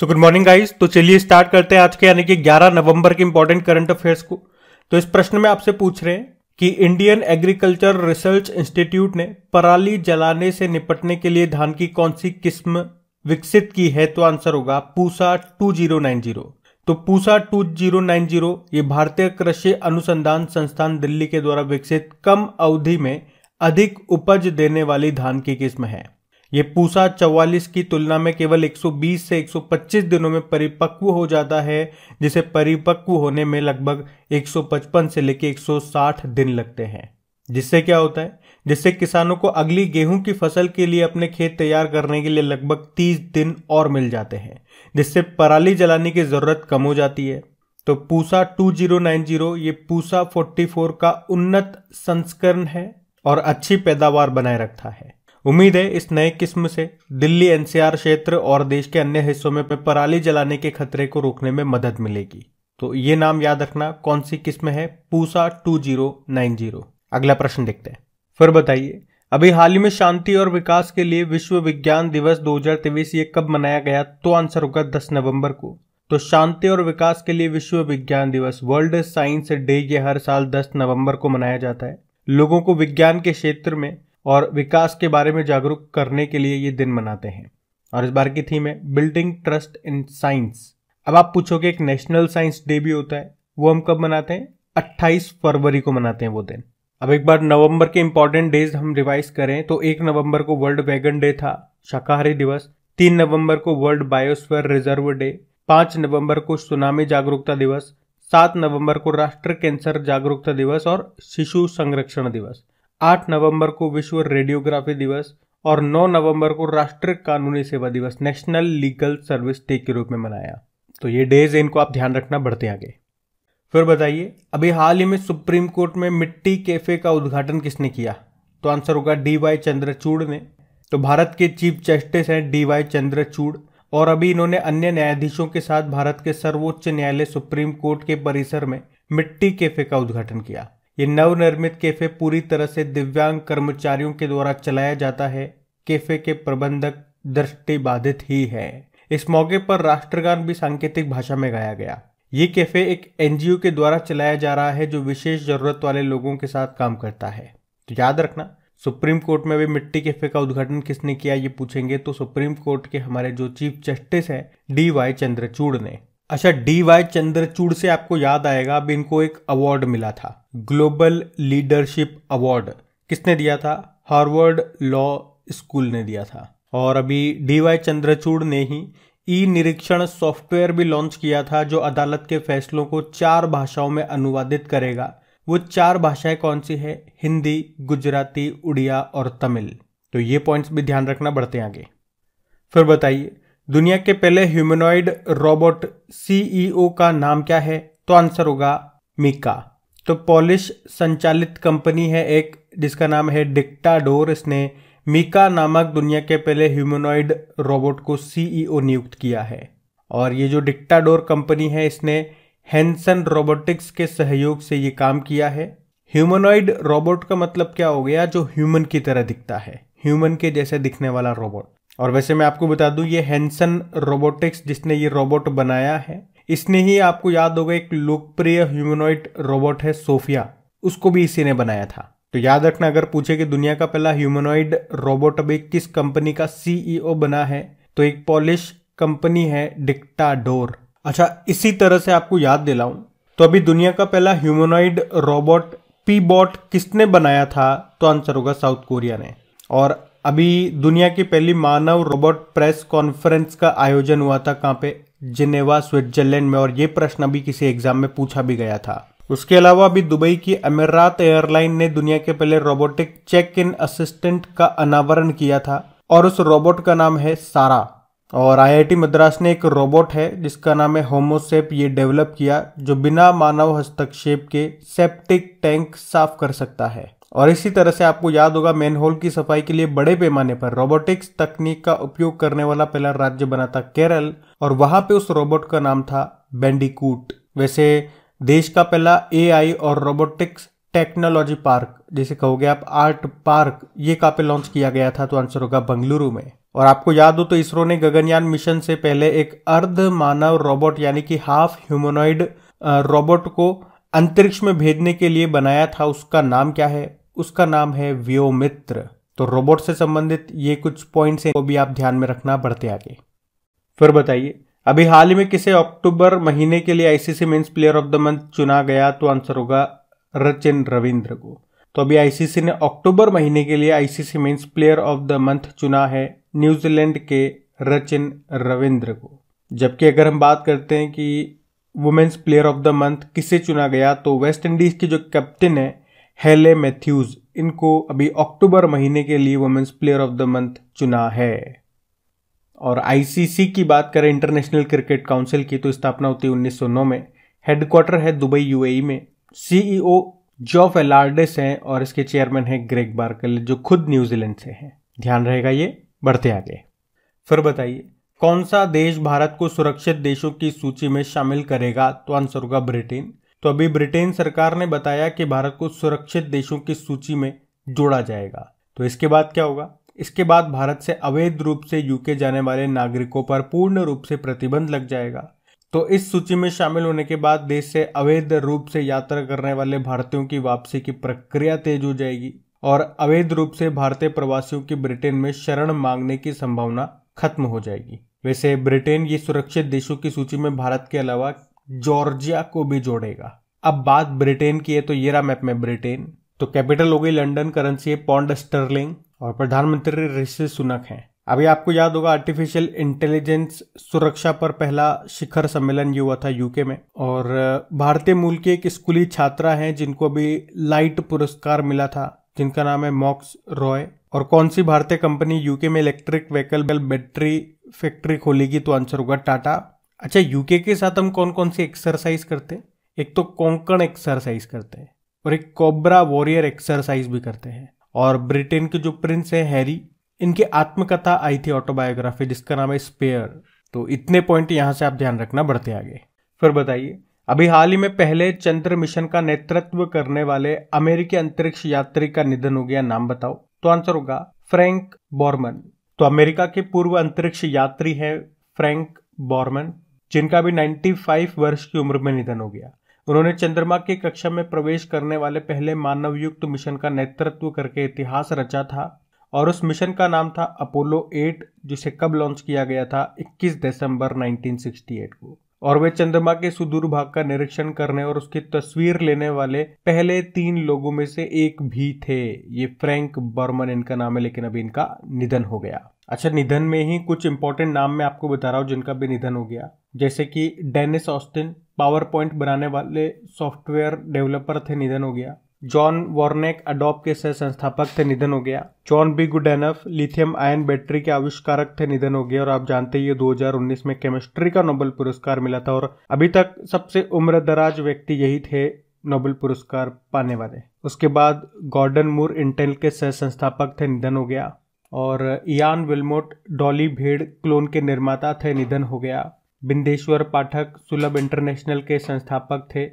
so good morning guys तो चलिए start करते हैं आज के यानी कि 11 नवंबर के इंपॉर्टेंट करंट अफेयर्स को तो इस प्रश्न में आपसे पूछ रहे हैं कि इंडियन एग्रीकल्चर रिसर्च इंस्टीट्यूट ने पराली जलाने से निपटने के लिए धान की कौन सी किस्म विकसित की है तो आंसर होगा पूसा 2090 तो पूसा 2090 ये भारतीय कृषि अनुसंधान संस्थान दिल्ली के द्वारा विकसित कम अवधि में अधिक उपज देने वाली धान की किस्म है ये पूसा 44 की तुलना में केवल 120 से 125 दिनों में परिपक्व हो जाता है जिसे परिपक्व होने में लगभग 155 से लेकर 160 दिन लगते हैं जिससे क्या होता है जिससे किसानों को अगली गेहूं की फसल के लिए अपने खेत तैयार करने के लिए लगभग 30 दिन और मिल जाते हैं जिससे पराली जलाने की ज़रूरत कम हो जाती है तो पूसा 2090 ये पूसा 44 का उन्नत संस्करण है और अच्छी पैदावार बनाए रखता है उम्मीद है इस नए किस्म से दिल्ली एनसीआर क्षेत्र और देश के अन्य हिस्सों में पराली जलाने के खतरे को रोकने में मदद मिलेगी तो ये नाम याद रखना कौन सी किस्म है Pusa two zero nine zero अगला प्रश्न देखते हैं फिर बताइए अभी हाल ही में शांति और विकास के लिए विश्व विज्ञान दिवस दो ये कब मनाया गया तो आंसर होगा दस नवम्बर को तो शांति और विकास के लिए विश्व विज्ञान दिवस वर्ल्ड साइंस डे ये हर साल 10 नवंबर को मनाया जाता है लोगों को विज्ञान के क्षेत्र में और विकास के बारे में जागरूक करने के लिए ये दिन मनाते हैं और इस बार की थीम है बिल्डिंग ट्रस्ट इन साइंस अब आप पूछोगे एक नेशनल साइंस डे भी होता है वो हम कब मनाते हैं 28 फरवरी को मनाते हैं वो दिन अब एक बार नवंबर के इंपॉर्टेंट डेज हम रिवाइज करें तो एक नवंबर को वर्ल्ड वैगन डे था शाकाहारी दिवस तीन नवंबर को वर्ल्ड बायोस्फेयर रिजर्व डे पांच नवंबर को सुनामी जागरूकता दिवस सात नवंबर को राष्ट्र कैंसर जागरूकता दिवस और शिशु संरक्षण दिवस 8 नवंबर को विश्व रेडियोग्राफी दिवस और 9 नवंबर को राष्ट्रीय कानूनी सेवा दिवस नेशनल लीगल सर्विस डे के रूप में मनाया तो ये डेज इनको आप ध्यान रखना बढ़ते आगे फिर बताइए अभी हाल ही में सुप्रीम कोर्ट में मिट्टी कैफे का उद्घाटन किसने किया तो आंसर होगा डी वाई चंद्रचूड़ ने तो भारत के चीफ जस्टिस हैं डी वाई चंद्रचूड़ और अभी इन्होंने अन्य न्यायाधीशों के साथ भारत के सर्वोच्च न्यायालय सुप्रीम कोर्ट के परिसर में मिट्टी कैफे का उद्घाटन किया ये नवनिर्मित कैफे पूरी तरह से दिव्यांग कर्मचारियों के द्वारा चलाया जाता है कैफे के प्रबंधक बाधित ही है इस मौके पर राष्ट्रगान भी सांकेतिक भाषा में गाया गया ये कैफे एक एनजीओ के द्वारा चलाया जा रहा है जो विशेष जरूरत वाले लोगों के साथ काम करता है तो याद रखना सुप्रीम कोर्ट में अभी मिट्टी कैफे का उद्घाटन किसने किया ये पूछेंगे तो सुप्रीम कोर्ट के हमारे जो चीफ जस्टिस है डी वाई चंद्रचूड़ ने अच्छा डी वाई चंद्रचूड़ से आपको याद आएगा अब इनको एक अवार्ड मिला था ग्लोबल लीडरशिप अवार्ड किसने दिया था हार्वर्ड लॉ स्कूल ने दिया था और अभी डी वाई चंद्रचूड़ ने ही ई निरीक्षण सॉफ्टवेयर भी लॉन्च किया था जो अदालत के फैसलों को चार भाषाओं में अनुवादित करेगा वो चार भाषाएं कौन सी है हिंदी गुजराती उड़िया और तमिल तो ये पॉइंट्स भी ध्यान रखना बढ़ते आगे फिर बताइए दुनिया के पहले ह्यूमनॉइड रोबोट सीईओ का नाम क्या है तो आंसर होगा मिका तो पॉलिश संचालित कंपनी है एक जिसका नाम है डिक्टाडोर इसने मिका नामक दुनिया के पहले ह्यूमनॉइड रोबोट को सीईओ e नियुक्त किया है और ये जो डिक्टाडोर कंपनी है इसने हैंसन रोबोटिक्स के सहयोग से ये काम किया है ह्यूमनॉइड रोबोट का मतलब क्या हो गया जो ह्यूमन की तरह दिखता है ह्यूमन के जैसे दिखने वाला रोबोट और वैसे मैं आपको बता दूं ये हैंसन रोबोटिक्स जिसने ये रोबोट बनाया है इसने ही आपको याद होगा एक लोकप्रिय ह्यूमनॉइड रोबोट है सोफिया उसको भी इसी ने बनाया था तो याद रखना अगर पूछे कि दुनिया का पहला ह्यूमनॉइड रोबोट अभी किस कंपनी का सीईओ e बना है तो एक पॉलिश कंपनी है डिक्टाडोर अच्छा इसी तरह से आपको याद दिलाऊं तो अभी दुनिया का पहला ह्यूमनॉइड रोबोट पीबॉट किसने बनाया था तो आंसर होगा साउथ कोरिया ने और अभी दुनिया की पहली मानव रोबोट प्रेस कॉन्फ्रेंस का आयोजन हुआ था कहाँ पे जिनेवा स्विट्जरलैंड में और ये प्रश्न अभी किसी एग्जाम में पूछा भी गया था उसके अलावा अभी दुबई की अमीरात एयरलाइन ने दुनिया के पहले रोबोटिक चेक इन असिस्टेंट का अनावरण किया था और उस रोबोट का नाम है सारा और आईआईटी मद्रास ने एक रोबोट है जिसका नाम है होमोसेप ये डेवलप किया जो बिना मानव हस्तक्षेप के सेप्टिक टैंक साफ कर सकता है और इसी तरह से आपको याद होगा मेन होल की सफाई के लिए बड़े पैमाने पर रोबोटिक्स तकनीक का उपयोग करने वाला पहला राज्य बना था केरल और वहां पे उस रोबोट का नाम था बेंडिकूट वैसे देश का पहला एआई और रोबोटिक्स टेक्नोलॉजी पार्क जिसे कहोगे आप आर्ट पार्क ये कहाँ पे लॉन्च किया गया था तो आंसर होगा बंगलुरु में और आपको याद हो तो इसरो ने गगनयान मिशन से पहले एक अर्ध मानव रोबोट यानी कि हाफ ह्यूमनॉइड रोबोट को अंतरिक्ष में भेजने के लिए बनाया था उसका नाम क्या है उसका नाम है व्योमित्र तो रोबोट से संबंधित ये कुछ पॉइंट्स हैं वो भी आप ध्यान में रखना बढ़ते आगे फिर बताइए अभी हाल ही में किसे अक्टूबर महीने के लिए ICC men's player of the month चुना गया तो आंसर होगा रचिन रविंद्र को तो अभी आईसीसी ने अक्टूबर महीने के लिए ICC men's player of the month चुना है न्यूजीलैंड के रचिन रविंद्र को जबकि अगर हम बात करते हैं कि women's player of the month किसे चुना गया तो वेस्ट इंडीज की जो कैप्टन है हेले मैथ्यूज इनको अभी अक्टूबर महीने के लिए women's player of the month चुना है और आईसीसी की बात करें इंटरनेशनल क्रिकेट काउंसिल की तो स्थापना होती है उन्नीस में हेडक्वार्टर है दुबई यूएई e में सीईओ जॉफ एलार्डेस हैं और इसके चेयरमैन हैं ग्रेग बार्कल जो खुद न्यूजीलैंड से हैं ध्यान रहेगा ये बढ़ते आगे फिर बताइए कौन सा देश भारत को सुरक्षित देशों की सूची में शामिल करेगा तो आंसर होगा ब्रिटेन तो अभी ब्रिटेन सरकार ने बताया कि भारत को सुरक्षित देशों की सूची में जोड़ा जाएगा तो इसके बाद क्या होगा इसके बाद भारत से अवैध रूप से यूके जाने वाले नागरिकों पर पूर्ण रूप से प्रतिबंध लग जाएगा तो इस सूची में शामिल होने के बाद देश से अवैध रूप से यात्रा करने वाले भारतीयों की वापसी की प्रक्रिया तेज हो जाएगी और अवैध रूप से भारतीय प्रवासियों की ब्रिटेन में शरण मांगने की संभावना खत्म हो जाएगी वैसे ब्रिटेन ये सुरक्षित देशों की सूची में भारत के अलावा जॉर्जिया को भी जोड़ेगा अब बात ब्रिटेन की है तो ये रहा मैप में ब्रिटेन तो कैपिटल हो गई लंडन करेंसी है पॉन्ड स्टर्लिंग और प्रधानमंत्री ऋषि सुनक हैं अभी आपको याद होगा आर्टिफिशियल इंटेलिजेंस सुरक्षा पर पहला शिखर सम्मेलन ये हुआ था यूके में और भारतीय मूल की एक स्कूली छात्रा हैं जिनको अभी लाइट पुरस्कार मिला था जिनका नाम है मॉक्स रॉय और कौन सी भारतीय कंपनी यूके में इलेक्ट्रिक व्हीकल बैटरी फैक्ट्री खोलेगी तो आंसर होगा टाटा अच्छा यूके के साथ हम कौन कौन सी एक्सरसाइज करते हैं एक तो कोंकण एक्सरसाइज करते हैं और एक कोबरा वॉरियर एक्सरसाइज भी करते हैं और ब्रिटेन के जो प्रिंस हैं हैरी इनकी आत्मकथा आई थी ऑटोबायोग्राफी जिसका नाम है स्पेयर तो इतने पॉइंट यहाँ से आप ध्यान रखना बढ़ते आगे फिर बताइए अभी हाल ही में पहले चंद्र मिशन का नेतृत्व करने वाले अमेरिकी अंतरिक्ष यात्री का निधन हो गया नाम बताओ तो आंसर होगा फ्रैंक बॉर्मन तो अमेरिका के पूर्व अंतरिक्ष यात्री है फ्रैंक बॉर्मन जिनका भी 95 वर्ष की उम्र में निधन हो गया उन्होंने चंद्रमा की कक्षा में प्रवेश करने वाले पहले मानव युक्त मिशन का नेतृत्व करके इतिहास रचा था और उस मिशन का नाम था अपोलो 8 जिसे कब लॉन्च किया गया था 21 दिसंबर 1968 को और वे चंद्रमा के सुदूर भाग का निरीक्षण करने और उसकी तस्वीर लेने वाले पहले तीन लोगों में से एक भी थे ये फ्रैंक बर्मन इनका नाम है लेकिन अभी इनका निधन हो गया अच्छा निधन में ही कुछ इंपॉर्टेंट नाम मैं आपको बता रहा हूँ जिनका भी निधन हो गया जैसे कि डेनिस ऑस्टिन पावर पॉइंट बनाने वाले सॉफ्टवेयर डेवलपर थे निधन हो गया जॉन वॉर्नेक अडोप के सह संस्थापक थे निधन हो गया John B Goodenough lithium ion battery के आविष्कारक थे निधन हो गया और आप जानते ही 2019 में केमिस्ट्री का नोबेल पुरस्कार मिला था और अभी तक सबसे उम्र दराज व्यक्ति यही थे नोबेल पुरस्कार पाने वाले उसके बाद गॉर्डन मूर इंटेल के सह संस्थापक थे निधन हो गया और इयान विल्मोट डॉली भेड़ क्लोन के निर्माता थे निधन हो गया बिंदेश्वर पाठक सुलभ इंटरनेशनल के संस्थापक थे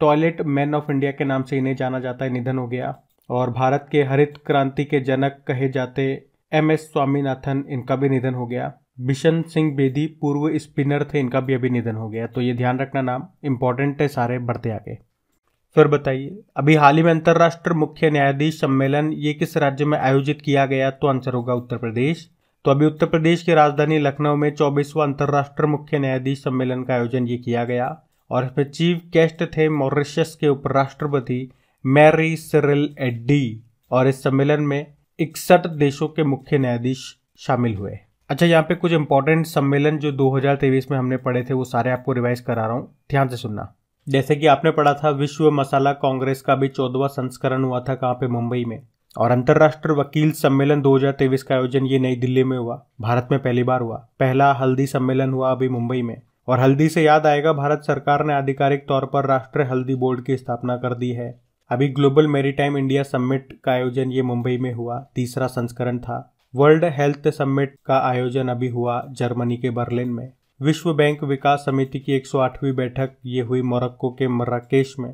टॉयलेट मैन ऑफ इंडिया के नाम से इन्हें जाना जाता है निधन हो गया और भारत के हरित क्रांति के जनक कहे जाते एम एस स्वामीनाथन इनका भी निधन हो गया बिशन सिंह बेदी पूर्व स्पिनर थे इनका भी अभी निधन हो गया तो ये ध्यान रखना नाम इम्पॉर्टेंट है सारे बढ़ते आगे फिर बताइए अभी हाल ही में अंतर्राष्ट्रीय मुख्य न्यायाधीश सम्मेलन ये किस राज्य में आयोजित किया गया तो आंसर होगा उत्तर प्रदेश तो अभी उत्तर प्रदेश की राजधानी लखनऊ में चौबीसवां अंतर्राष्ट्रीय मुख्य न्यायाधीश सम्मेलन का आयोजन ये किया गया और इसमें चीफ गेस्ट थे मॉरिशस के उपराष्ट्रपति मैरी सिरिल एड्डी और इस सम्मेलन में इकसठ देशों के मुख्य न्यायाधीश शामिल हुए अच्छा यहाँ पे कुछ इंपॉर्टेंट सम्मेलन जो 2023 में हमने पढ़े थे वो सारे आपको रिवाइज करा रहा हूँ ध्यान से सुनना जैसे कि आपने पढ़ा था विश्व मसाला कांग्रेस का भी चौदवा संस्करण हुआ था कहाँ पे मुंबई में और अंतर्राष्ट्रीय वकील सम्मेलन 2023 का आयोजन ये नई दिल्ली में हुआ भारत में पहली बार हुआ पहला हल्दी सम्मेलन हुआ अभी मुंबई में और हल्दी से याद आएगा भारत सरकार ने आधिकारिक तौर पर राष्ट्रीय हल्दी बोर्ड की स्थापना कर दी है अभी ग्लोबल मेरीटाइम इंडिया समिट का आयोजन ये मुंबई में हुआ तीसरा संस्करण था वर्ल्ड हेल्थ समिट का आयोजन अभी हुआ जर्मनी के बर्लिन में विश्व बैंक विकास समिति की 108वीं बैठक ये हुई मोरक्को के मराकेश में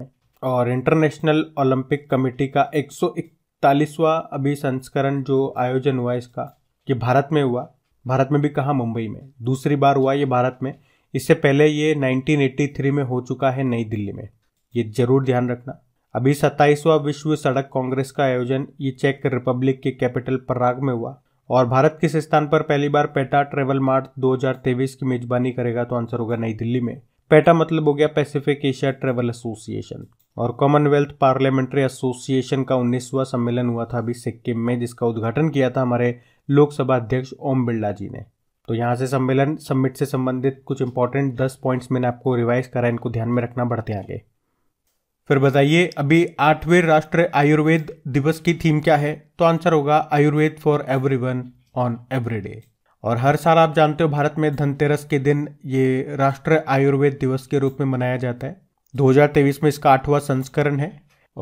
और इंटरनेशनल ओलंपिक कमेटी का 141वां अभी संस्करण जो आयोजन हुआ इसका ये भारत में हुआ भारत में भी कहा मुंबई में दूसरी बार हुआ ये भारत में इससे पहले ये 1983 में हो चुका है नई दिल्ली में ये जरूर ध्यान रखना अभी सत्ताईसवा विश्व सड़क कांग्रेस का आयोजन ये चेक रिपब्लिक के कैपिटल पराग में हुआ और भारत किस स्थान पर पहली बार पेटा ट्रेवल मार्ट 2023 की मेजबानी करेगा तो आंसर होगा नई दिल्ली में पेटा मतलब हो गया पैसिफिक एशिया ट्रेवल एसोसिएशन और कॉमनवेल्थ पार्लियामेंट्री एसोसिएशन का उन्नीसवा सम्मेलन हुआ था अभी सिक्किम में जिसका उद्घाटन किया था हमारे लोकसभा अध्यक्ष ओम बिरला जी ने तो यहाँ से सम्मेलन सबमिट से संबंधित कुछ इंपॉर्टेंट दस पॉइंट्स मैंने आपको रिवाइज करा इनको ध्यान में रखना बढ़ते आगे फिर बताइए अभी आठवें राष्ट्रीय आयुर्वेद दिवस की थीम क्या है तो आंसर होगा Ayurveda for everyone every और हर साल आप जानते हो भारत में धनतेरस के दिन ये राष्ट्रीय आयुर्वेद दिवस के रूप में मनाया जाता है 2023 में इसका आठवां संस्करण है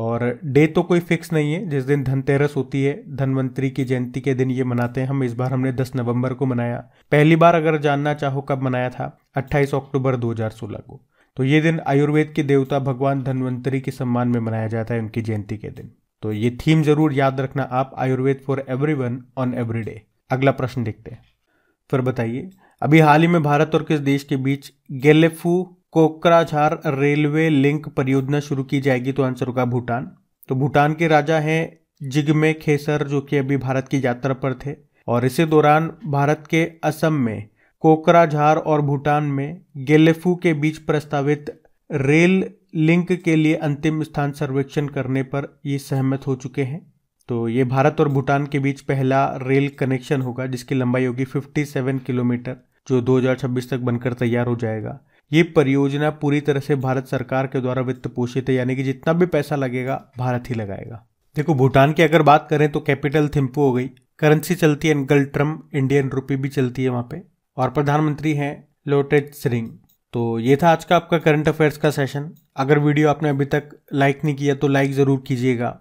और डे तो कोई फिक्स नहीं है जिस दिन धनतेरस होती है धनवंतरी की जयंती के दिन ये मनाते हैं हम इस बार हमने 10 नवंबर को मनाया पहली बार अगर जानना चाहो कब मनाया था 28 अक्टूबर 2016 को तो ये दिन आयुर्वेद के देवता भगवान धनवंतरी के सम्मान में मनाया जाता है उनकी जयंती के दिन तो ये थीम जरूर याद रखना आप Ayurveda for everyone every day अगला प्रश्न देखते हैं फिर बताइए अभी हाल ही में भारत और किस देश के बीच गेलेफू कोकराझार रेलवे लिंक परियोजना शुरू की जाएगी तो आंसर होगा भूटान तो भूटान के राजा हैं जिगमे खेसर जो कि अभी भारत की यात्रा पर थे और इसी दौरान भारत के असम में कोकराझार और भूटान में गेलेफू के बीच प्रस्तावित रेल लिंक के लिए अंतिम स्थान सर्वेक्षण करने पर ये सहमत हो चुके हैं तो ये भारत और भूटान के बीच पहला रेल कनेक्शन होगा जिसकी लंबाई होगी 57 किलोमीटर जो 2026 तक बनकर तैयार हो जाएगा ये परियोजना पूरी तरह से भारत सरकार के द्वारा वित्त पोषित है यानी कि जितना भी पैसा लगेगा भारत ही लगाएगा देखो भूटान की अगर बात करें तो कैपिटल थिम्पू हो गई करेंसी चलती है गल ट्रम इंडियन रुपी भी चलती है वहाँ पे और प्रधानमंत्री हैं लोटेज सिरिंग तो ये था आज का आपका करंट अफेयर्स का सेशन अगर वीडियो आपने अभी तक लाइक नहीं किया तो लाइक ज़रूर कीजिएगा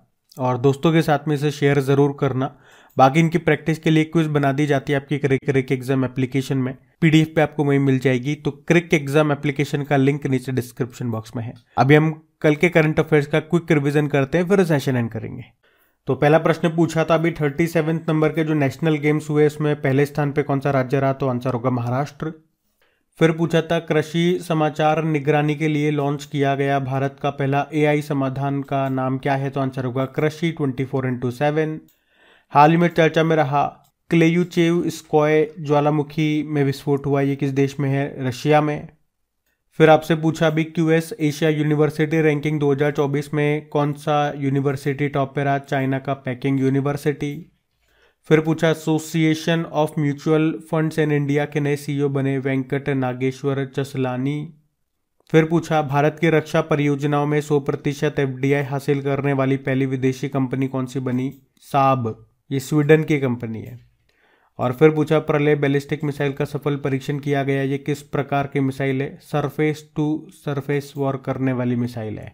और दोस्तों के साथ में इसे शेयर ज़रूर करना बाकी इनकी प्रैक्टिस के लिए क्विज बना दी जाती है आपकी क्रिक क्रिक एग्जाम एप्लीकेशन में पीडीएफ पे आपको वही मिल जाएगी तो क्रिक एग्जाम एप्लीकेशन का लिंक नीचे डिस्क्रिप्शन बॉक्स में है अभी हम कल के करंट अफेयर्स का क्विक रिविजन करते हैं फिर सेशन एंड करेंगे तो पहला प्रश्न पूछा था अभी थर्टी नंबर के जो नेशनल गेम्स हुए उसमें पहले स्थान पर कौन सा राज्य रहा तो आंसर होगा महाराष्ट्र फिर पूछा था कृषि समाचार निगरानी के लिए लॉन्च किया गया भारत का पहला एआई समाधान का नाम क्या है तो आंसर होगा Krishi twenty four into seven हाल ही में चर्चा में रहा क्लेयूचेव स्कॉय ज्वालामुखी में विस्फोट हुआ ये किस देश में है रशिया में फिर आपसे पूछा भी Q S Asia university ranking 2024 में कौन सा यूनिवर्सिटी टॉप पर रहा चाइना का पैकिंग यूनिवर्सिटी फिर पूछा association of mutual funds in India के नए सीईओ बने वेंकट नागेश्वर चसलानी फिर पूछा भारत की रक्षा परियोजनाओं में 100 प्रतिशत एफ हासिल करने वाली पहली विदेशी कंपनी कौन सी बनी साब ये स्वीडन की कंपनी है और फिर पूछा प्रलय बैलिस्टिक मिसाइल का सफल परीक्षण किया गया ये किस प्रकार की मिसाइल है सरफेस टू सरफेस वॉर करने वाली मिसाइल है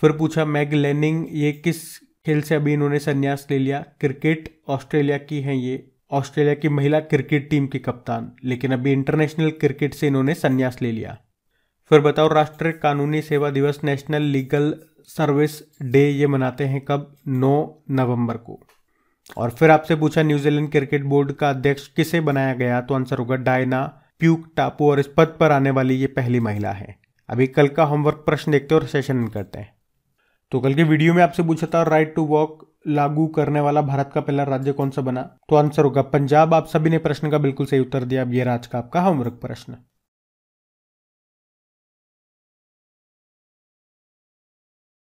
फिर पूछा मैग लेनिंग ये किस खेल से अभी इन्होंने संन्यास ले लिया क्रिकेट ऑस्ट्रेलिया की है ये ऑस्ट्रेलिया की महिला क्रिकेट टीम की कप्तान लेकिन अभी इंटरनेशनल क्रिकेट से इन्होंने संन्यास ले लिया फिर बताओ राष्ट्रीय कानूनी सेवा दिवस नेशनल लीगल सर्विस डे ये मनाते हैं कब 9 नवंबर को और फिर आपसे पूछा न्यूजीलैंड क्रिकेट बोर्ड का अध्यक्ष किसे बनाया गया तो आंसर होगा डायना प्यूक टापू और इस पद पर आने वाली ये पहली महिला है अभी कल का होमवर्क प्रश्न देखते हैं और सेशन करते हैं तो कल के वीडियो में आपसे पूछा था राइट टू वॉक लागू करने वाला भारत का पहला राज्य कौन सा बना तो आंसर होगा पंजाब आप सभी ने प्रश्न का बिल्कुल सही उत्तर दिया अब ये राज का आपका होमवर्क प्रश्न